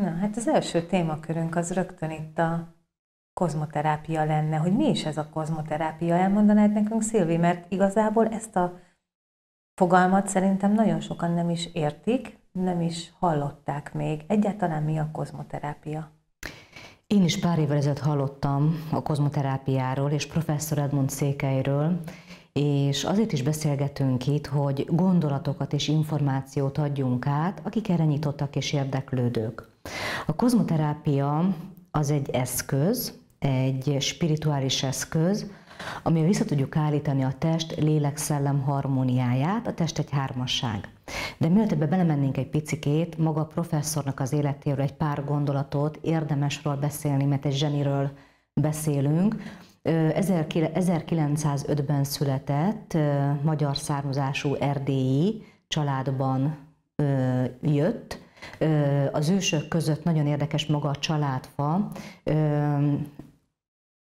Na, hát az első témakörünk az rögtön itt a kozmoterápia lenne, hogy mi is ez a kozmoterápia, elmondanád nekünk, Szilvi, mert igazából ezt a fogalmat szerintem nagyon sokan nem is értik, nem is hallották még. Egyáltalán mi a kozmoterápia? Én is pár évvel ezelőtt hallottam a kozmoterápiáról és professzor Edmund Székelyről, és azért is beszélgetünk itt, hogy gondolatokat és információt adjunk át, akik erre nyitottak és érdeklődők. A kozmoterápia az egy eszköz, egy spirituális eszköz, ami vissza tudjuk állítani a test lélek-szellem harmóniáját, a test egy hármasság. De mielőtt ebbe belemennénk egy picikét, maga a professzornak az életéről egy pár gondolatot érdemesről beszélni, mert egy zseniről beszélünk. 1905-ben született, magyar származású erdélyi családban jött, az ősök között nagyon érdekes maga a családfa.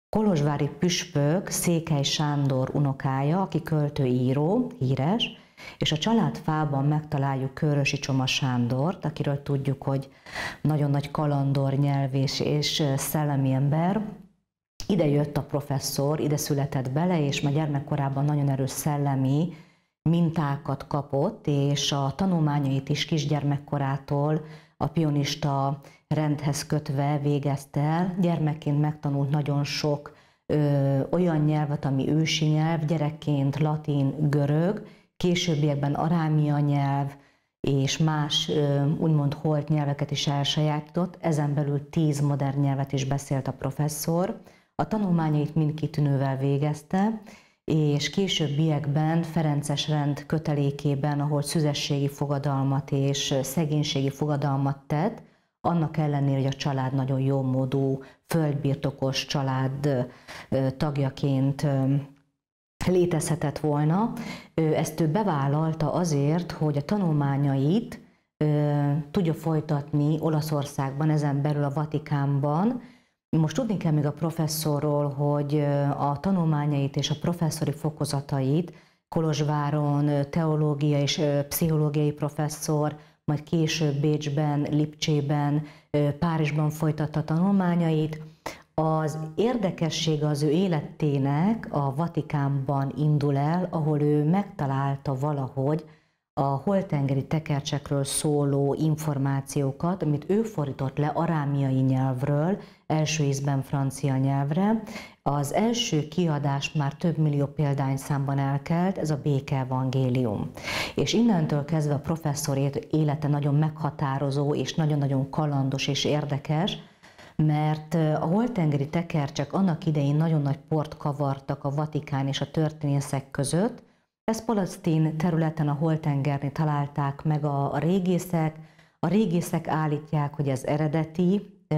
Kolozsvári püspök Székely Sándor unokája, aki költő író híres, és a családfában megtaláljuk Körösi Csoma Sándort, akiről tudjuk, hogy nagyon nagy kalandor, nyelvés és szellemi ember. Ide jött a professzor, ide született bele, és már gyermekkorában nagyon erős szellemi, mintákat kapott, és a tanulmányait is kisgyermekkorától a pionista rendhez kötve végezte el. Gyermekként megtanult nagyon sok ö, olyan nyelvet, ami ősi nyelv, gyerekként latin, görög, későbbiekben arámia nyelv, és más ö, úgymond holt nyelveket is elsajátított, ezen belül tíz modern nyelvet is beszélt a professzor. A tanulmányait mind kitűnővel végezte, és későbbiekben Ferences rend kötelékében, ahol szüzességi fogadalmat és szegénységi fogadalmat tett, annak ellenére, hogy a család nagyon jó módú, földbirtokos család tagjaként létezhetett volna, ezt ő bevállalta azért, hogy a tanulmányait tudja folytatni Olaszországban, ezen belül a Vatikánban, most tudni kell még a professzorról, hogy a tanulmányait és a professzori fokozatait Kolozsváron teológia és pszichológiai professzor, majd később Bécsben, Lipcsében, Párizsban folytatta tanulmányait. Az érdekessége az ő életének a Vatikánban indul el, ahol ő megtalálta valahogy a holtengeri tekercsekről szóló információkat, amit ő fordított le arámiai nyelvről, első ízben francia nyelvre. Az első kiadás már több millió példány számban elkelt, ez a Béke Evangélium. És innentől kezdve a professzor élete nagyon meghatározó és nagyon-nagyon kalandos és érdekes, mert a holtengeri tekercsek annak idején nagyon nagy port kavartak a Vatikán és a történészek között, ez Palasztin területen a Holtengerni találták meg a, a régészek. A régészek állítják, hogy ez eredeti ö,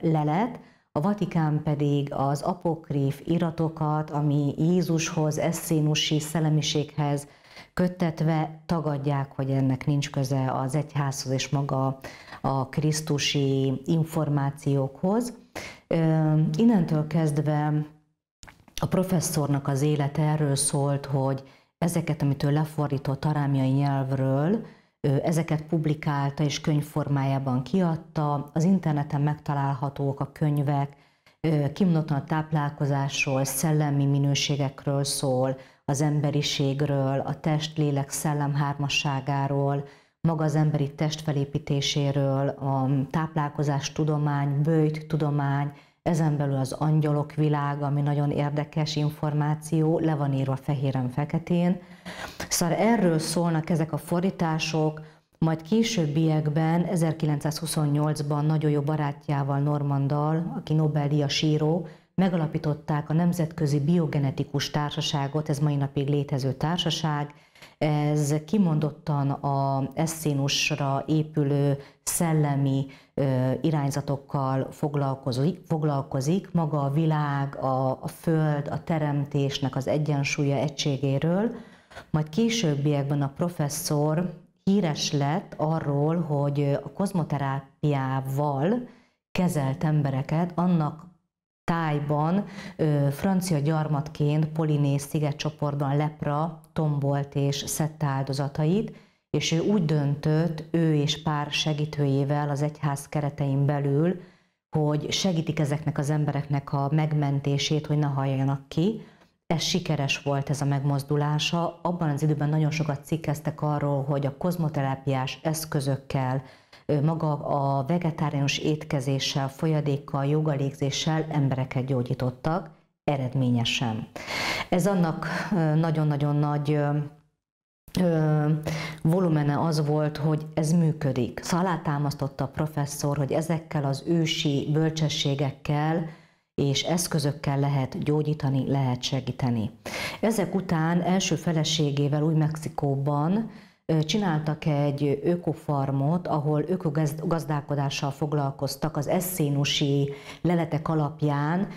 lelet, a Vatikán pedig az apokrif iratokat, ami Jézushoz, eszénusi szellemiséghez köttetve tagadják, hogy ennek nincs köze az egyházhoz és maga a krisztusi információkhoz. Innentől kezdve a professzornak az élete erről szólt, hogy ezeket, amit ő lefordított arámiai nyelvről, ezeket publikálta és könyvformájában kiadta, az interneten megtalálhatók a könyvek, kimondottan a táplálkozásról, szellemi minőségekről szól, az emberiségről, a test-lélek szellem hármasságáról, maga az emberi test felépítéséről, a táplálkozás tudomány, bőjt tudomány, ezen belül az angyalok világ, ami nagyon érdekes információ, le van írva fehéren feketén. Szóval erről szólnak ezek a fordítások, majd későbbiekben, 1928-ban nagyon jó barátjával, Normandal, aki Nobel-díjas író, megalapították a Nemzetközi Biogenetikus Társaságot, ez mai napig létező társaság, ez kimondottan a eszénusra épülő szellemi ö, irányzatokkal foglalkozik, foglalkozik, maga a világ, a, a föld, a teremtésnek az egyensúlya egységéről, majd későbbiekben a professzor híres lett arról, hogy a kozmoterápiával kezelt embereket annak tájban francia gyarmatként Polinész szigetcsoportban lepra tombolt és szedte áldozatait, és ő úgy döntött, ő és pár segítőjével az egyház keretein belül, hogy segítik ezeknek az embereknek a megmentését, hogy ne halljanak ki, ez sikeres volt ez a megmozdulása. Abban az időben nagyon sokat cikkeztek arról, hogy a kozmoterápiás eszközökkel, maga a vegetáriánus étkezéssel, folyadékkal, jogalégzéssel embereket gyógyítottak eredményesen. Ez annak nagyon-nagyon nagy volumene az volt, hogy ez működik. Szalátámasztotta szóval a professzor, hogy ezekkel az ősi bölcsességekkel és eszközökkel lehet gyógyítani, lehet segíteni. Ezek után első feleségével új Mexikóban csináltak egy ökofarmot, ahol ökogazdálkodással foglalkoztak, az eszénusi leletek alapján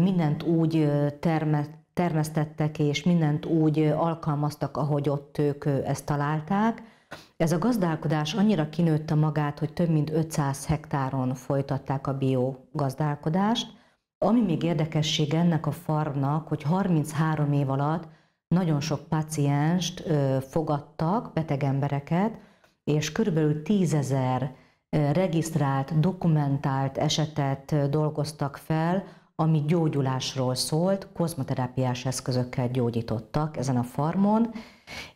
mindent úgy termett, termesztettek, és mindent úgy alkalmaztak, ahogy ott ők ezt találták. Ez a gazdálkodás annyira kinőtte magát, hogy több mint 500 hektáron folytatták a biogazdálkodást, ami még érdekesség ennek a farmnak, hogy 33 év alatt nagyon sok pacienst fogadtak, beteg embereket, és körülbelül tízezer regisztrált, dokumentált esetet dolgoztak fel, ami gyógyulásról szólt, kozmoterápiás eszközökkel gyógyítottak ezen a farmon,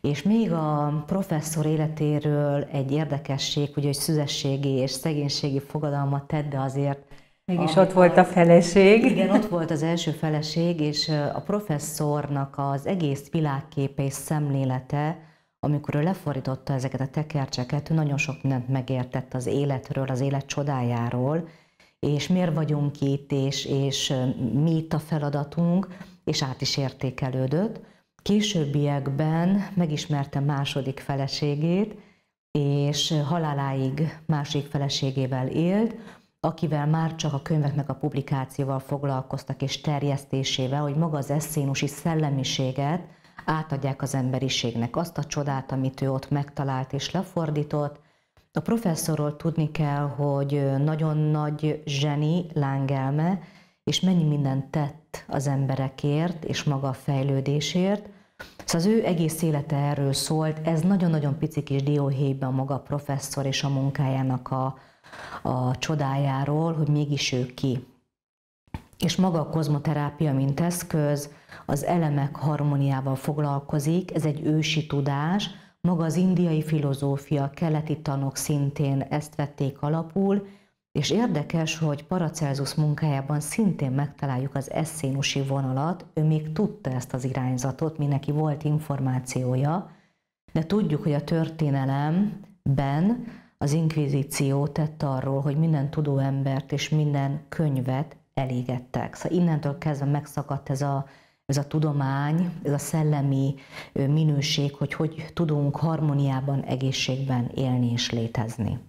és még a professzor életéről egy érdekesség, ugye, hogy szüzességi és szegénységi fogadalmat tett, de azért Mégis ott volt a feleség. Igen, ott volt az első feleség, és a professzornak az egész világképe és szemlélete, amikor ő lefordította ezeket a tekercseket, ő nagyon sok mindent megértett az életről, az élet csodájáról, és miért vagyunk itt, és, és mi itt a feladatunk, és át is értékelődött. Későbbiekben megismerte második feleségét, és haláláig másik feleségével élt, akivel már csak a meg a publikációval foglalkoztak és terjesztésével, hogy maga az eszénusi szellemiséget átadják az emberiségnek. Azt a csodát, amit ő ott megtalált és lefordított. A professzorról tudni kell, hogy nagyon nagy zseni, lángelme, és mennyi mindent tett az emberekért és maga a fejlődésért. Szóval az ő egész élete erről szólt, ez nagyon-nagyon pici kis dióhéjben maga a professzor és a munkájának a, a csodájáról, hogy mégis ő ki. És maga a kozmoterápia, mint eszköz, az elemek harmóniával foglalkozik, ez egy ősi tudás, maga az indiai filozófia, keleti tanok szintén ezt vették alapul, és érdekes, hogy Paracelsus munkájában szintén megtaláljuk az eszénusi vonalat, ő még tudta ezt az irányzatot, neki volt információja, de tudjuk, hogy a történelemben az inkvizíció tett arról, hogy minden tudó embert és minden könyvet elégettek. Szóval innentől kezdve megszakadt ez a, ez a tudomány, ez a szellemi minőség, hogy hogy tudunk harmóniában, egészségben élni és létezni.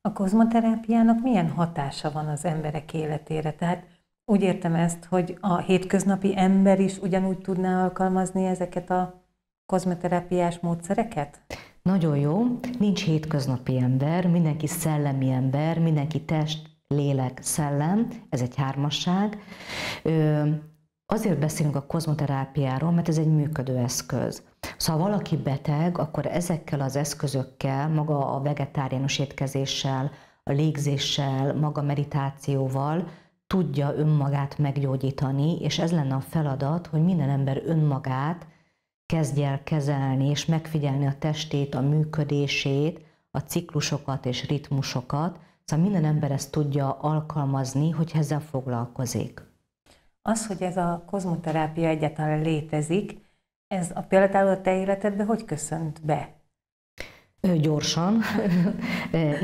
A kozmoterápiának milyen hatása van az emberek életére? Tehát úgy értem ezt, hogy a hétköznapi ember is ugyanúgy tudná alkalmazni ezeket a kozmoterápiás módszereket? Nagyon jó, nincs hétköznapi ember, mindenki szellemi ember, mindenki test, lélek, szellem, ez egy hármasság. Azért beszélünk a kozmoterápiáról, mert ez egy működő eszköz. Szóval ha valaki beteg, akkor ezekkel az eszközökkel, maga a vegetáriánus étkezéssel, a légzéssel, maga meditációval tudja önmagát meggyógyítani, és ez lenne a feladat, hogy minden ember önmagát kezdj el kezelni és megfigyelni a testét, a működését, a ciklusokat és ritmusokat, szóval minden ember ezt tudja alkalmazni, hogy ezzel foglalkozik. Az, hogy ez a kozmoterápia egyáltalán létezik, ez a például a te életedbe hogy köszönt be? Ő gyorsan.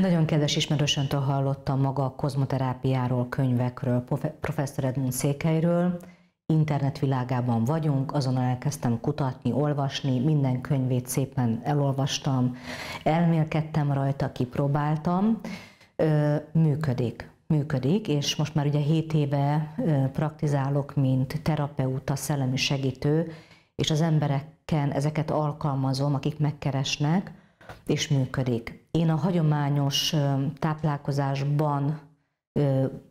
Nagyon kedves ismerősöntől hallottam maga a kozmoterápiáról, könyvekről, professzor Edmund Székelyről, internetvilágában vagyunk, azon elkezdtem kutatni, olvasni, minden könyvét szépen elolvastam, elmélkedtem rajta, kipróbáltam, működik működik, és most már ugye 7 éve praktizálok, mint terapeuta, szellemi segítő, és az embereken ezeket alkalmazom, akik megkeresnek, és működik. Én a hagyományos táplálkozásban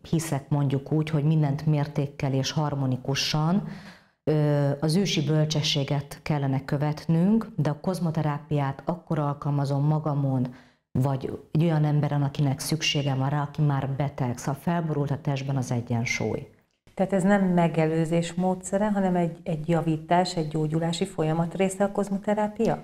hiszek mondjuk úgy, hogy mindent mértékkel és harmonikusan, az ősi bölcsességet kellene követnünk, de a kozmoterápiát akkor alkalmazom magamon, vagy egy olyan emberen, akinek szüksége van rá, aki már beteg, szóval felborult a testben az egyensúly. Tehát ez nem megelőzés módszere, hanem egy, egy javítás, egy gyógyulási folyamat része a kozmoterápia?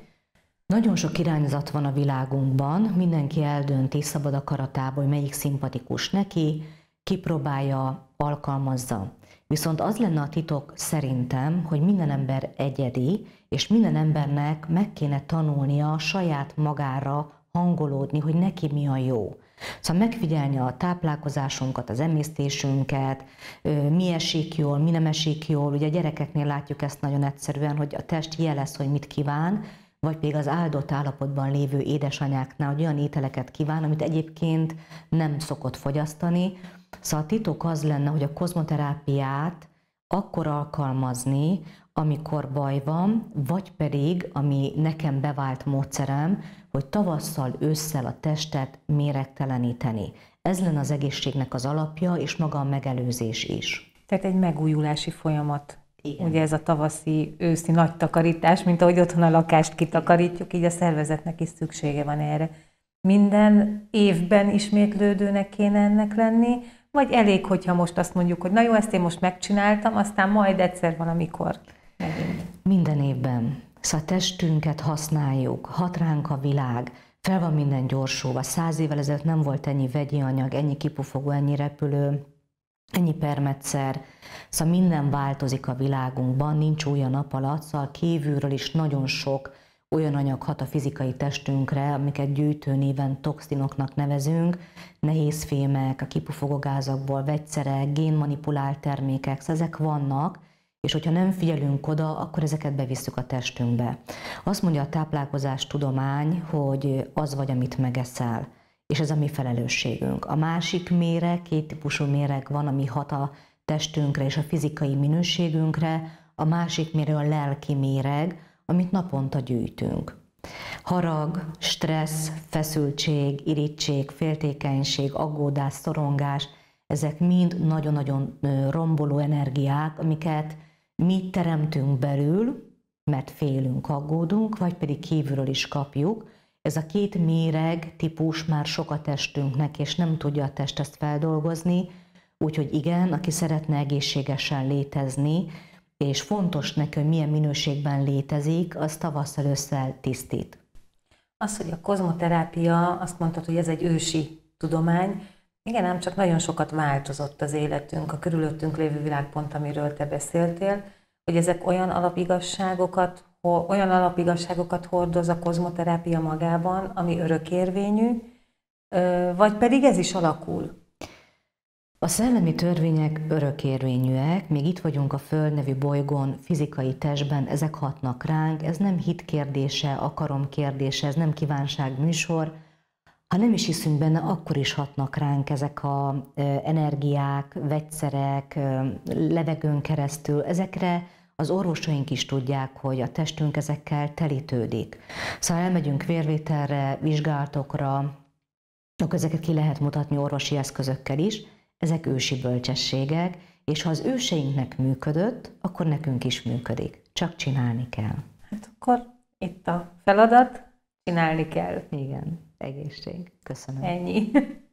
Nagyon sok irányzat van a világunkban, mindenki eldönti szabad akaratából, hogy melyik szimpatikus neki, kipróbálja, alkalmazza. Viszont az lenne a titok szerintem, hogy minden ember egyedi, és minden embernek meg kéne tanulnia saját magára hangolódni, hogy neki mi a jó. Szóval megfigyelni a táplálkozásunkat, az emésztésünket, mi esik jól, mi nem esik jól. Ugye a gyerekeknél látjuk ezt nagyon egyszerűen, hogy a test jelez, hogy mit kíván, vagy pedig az áldott állapotban lévő édesanyáknál, hogy olyan ételeket kíván, amit egyébként nem szokott fogyasztani. Szóval a titok az lenne, hogy a kozmoterápiát akkor alkalmazni, amikor baj van, vagy pedig, ami nekem bevált módszerem, hogy tavasszal, ősszel a testet méregteleníteni. Ez lenne az egészségnek az alapja, és maga a megelőzés is. Tehát egy megújulási folyamat igen. Ugye ez a tavaszi, őszi nagy takarítás, mint ahogy otthon a lakást kitakarítjuk, így a szervezetnek is szüksége van erre. Minden évben ismétlődőnek kéne ennek lenni, vagy elég, hogyha most azt mondjuk, hogy na jó, ezt én most megcsináltam, aztán majd egyszer valamikor amikor Minden évben. Szóval testünket használjuk, hat ránk a világ, fel van minden gyorsulva. Száz évvel ezelőtt nem volt ennyi vegyi anyag, ennyi kipufogó, ennyi repülő, ennyi permetszer, szóval minden változik a világunkban, nincs új a nap alatt, szóval kívülről is nagyon sok olyan anyag hat a fizikai testünkre, amiket gyűjtő néven toxinoknak nevezünk, nehéz fémek, a kipufogó gázakból, vegyszerek, génmanipulált termékek, szóval ezek vannak, és hogyha nem figyelünk oda, akkor ezeket bevisszük a testünkbe. Azt mondja a táplálkozás tudomány, hogy az vagy, amit megeszel és ez a mi felelősségünk. A másik méreg, két típusú méreg van, ami hat a testünkre és a fizikai minőségünkre, a másik méreg a lelki méreg, amit naponta gyűjtünk. Harag, stressz, feszültség, irítség, féltékenység, aggódás, szorongás, ezek mind nagyon-nagyon romboló energiák, amiket mi teremtünk belül, mert félünk, aggódunk, vagy pedig kívülről is kapjuk, ez a két méreg típus már sok a testünknek, és nem tudja a test ezt feldolgozni, úgyhogy igen, aki szeretne egészségesen létezni, és fontos neki, hogy milyen minőségben létezik, az tavasszal ősszel tisztít. Az, hogy a kozmoterápia, azt mondtad, hogy ez egy ősi tudomány, igen, ám csak nagyon sokat változott az életünk, a körülöttünk lévő világpont, amiről te beszéltél, hogy ezek olyan alapigasságokat olyan alapigazságokat hordoz a kozmoterápia magában, ami örökérvényű, vagy pedig ez is alakul? A szellemi törvények örökérvényűek, még itt vagyunk a Föld nevű bolygón, fizikai testben, ezek hatnak ránk, ez nem hit kérdése, akarom kérdése, ez nem kívánság műsor, ha nem is hiszünk benne, akkor is hatnak ránk ezek a energiák, vegyszerek, levegőn keresztül. Ezekre az orvosaink is tudják, hogy a testünk ezekkel telítődik. Szóval elmegyünk vérvételre, vizsgálatokra, akkor ezeket ki lehet mutatni orvosi eszközökkel is, ezek ősi bölcsességek, és ha az őseinknek működött, akkor nekünk is működik. Csak csinálni kell. Hát akkor itt a feladat, csinálni kell. Igen, egészség. Köszönöm. Ennyi.